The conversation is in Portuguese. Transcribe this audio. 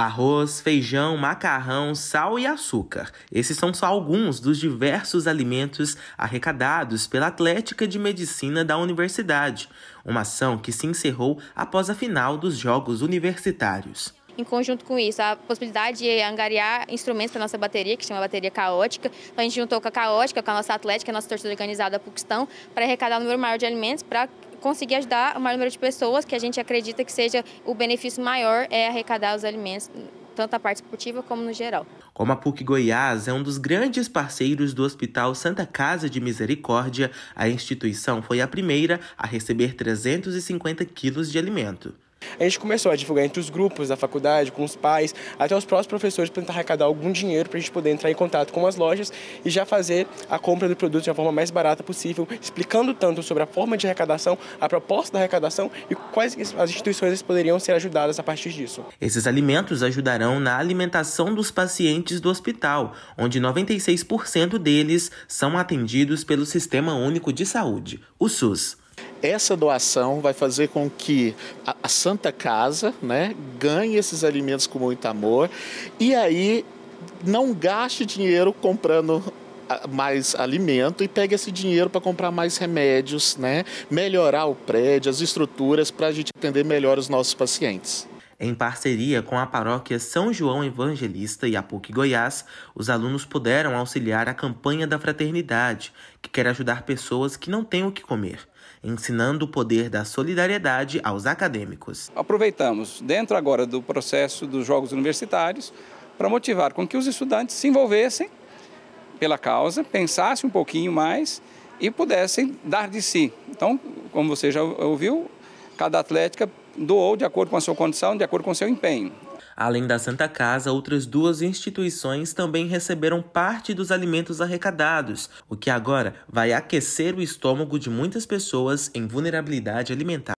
Arroz, feijão, macarrão, sal e açúcar. Esses são só alguns dos diversos alimentos arrecadados pela Atlética de Medicina da Universidade, uma ação que se encerrou após a final dos Jogos Universitários em conjunto com isso, a possibilidade de angariar instrumentos para nossa bateria, que chama bateria caótica. Então, a gente juntou com a caótica, com a nossa atlética, a nossa torcida organizada, a para arrecadar um número maior de alimentos para conseguir ajudar o maior número de pessoas, que a gente acredita que seja o benefício maior é arrecadar os alimentos tanto a parte esportiva como no geral. Como a PUC Goiás é um dos grandes parceiros do Hospital Santa Casa de Misericórdia, a instituição foi a primeira a receber 350 quilos de alimento. A gente começou a divulgar entre os grupos da faculdade, com os pais, até os próprios professores para tentar arrecadar algum dinheiro para a gente poder entrar em contato com as lojas e já fazer a compra do produto de uma forma mais barata possível, explicando tanto sobre a forma de arrecadação, a proposta da arrecadação e quais as instituições poderiam ser ajudadas a partir disso. Esses alimentos ajudarão na alimentação dos pacientes do hospital, onde 96% deles são atendidos pelo Sistema Único de Saúde, o SUS essa doação vai fazer com que a, Santa Casa né, ganhe esses alimentos com muito amor e aí não gaste dinheiro comprando mais alimento e pegue esse dinheiro para comprar mais remédios, né? melhorar o prédio, as estruturas, para a gente atender melhor os nossos pacientes. Em parceria com a paróquia São João Evangelista e a PUC Goiás, os alunos puderam auxiliar a campanha da fraternidade, que quer ajudar pessoas que não têm o que comer, ensinando o poder da solidariedade aos acadêmicos. Aproveitamos, dentro agora do processo dos Jogos Universitários, para motivar com que os estudantes se envolvessem pela causa, pensassem um pouquinho mais e pudessem dar de si. Então, como você já ouviu, cada atlética doou de acordo com a sua condição, de acordo com o seu empenho. Além da Santa Casa, outras duas instituições também receberam parte dos alimentos arrecadados, o que agora vai aquecer o estômago de muitas pessoas em vulnerabilidade alimentar.